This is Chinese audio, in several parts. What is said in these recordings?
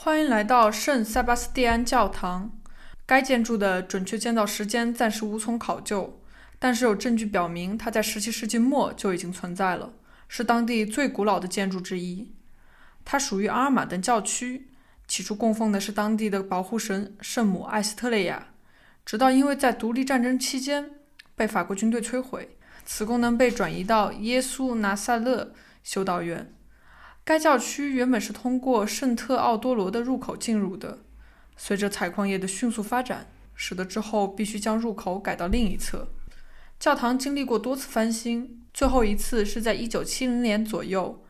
欢迎来到圣塞巴斯蒂安教堂。该建筑的准确建造时间暂时无从考究，但是有证据表明它在17世纪末就已经存在了，是当地最古老的建筑之一。它属于阿尔马登教区，起初供奉的是当地的保护神圣母艾斯特雷亚，直到因为在独立战争期间被法国军队摧毁，此功能被转移到耶稣拿撒勒修道院。该教区原本是通过圣特奥多罗的入口进入的，随着采矿业的迅速发展，使得之后必须将入口改到另一侧。教堂经历过多次翻新，最后一次是在一九七零年左右，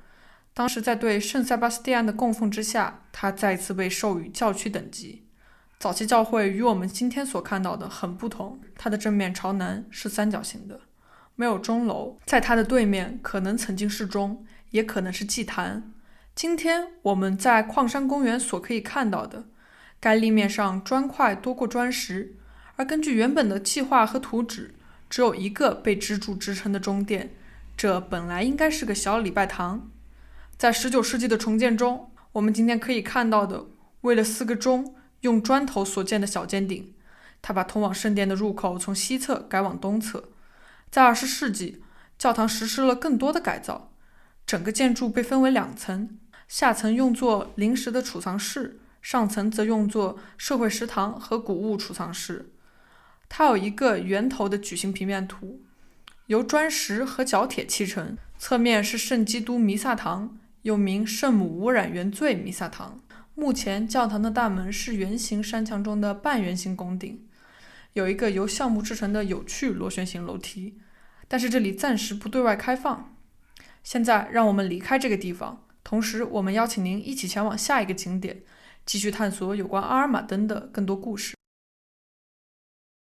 当时在对圣塞巴斯蒂安的供奉之下，它再次被授予教区等级。早期教会与我们今天所看到的很不同，它的正面朝南，是三角形的，没有钟楼，在它的对面可能曾经是钟。也可能是祭坛。今天我们在矿山公园所可以看到的，该立面上砖块多过砖石，而根据原本的计划和图纸，只有一个被支柱支撑的中殿，这本来应该是个小礼拜堂。在19世纪的重建中，我们今天可以看到的，为了四个钟用砖头所建的小尖顶，它把通往圣殿的入口从西侧改往东侧。在20世纪，教堂实施了更多的改造。整个建筑被分为两层，下层用作临时的储藏室，上层则用作社会食堂和谷物储藏室。它有一个圆头的矩形平面图，由砖石和角铁砌成。侧面是圣基督弥撒堂，又名圣母无染原罪弥撒堂。目前教堂的大门是圆形山墙中的半圆形拱顶，有一个由橡木制成的有趣螺旋形楼梯，但是这里暂时不对外开放。现在，让我们离开这个地方。同时，我们邀请您一起前往下一个景点，继续探索有关阿尔玛登的更多故事。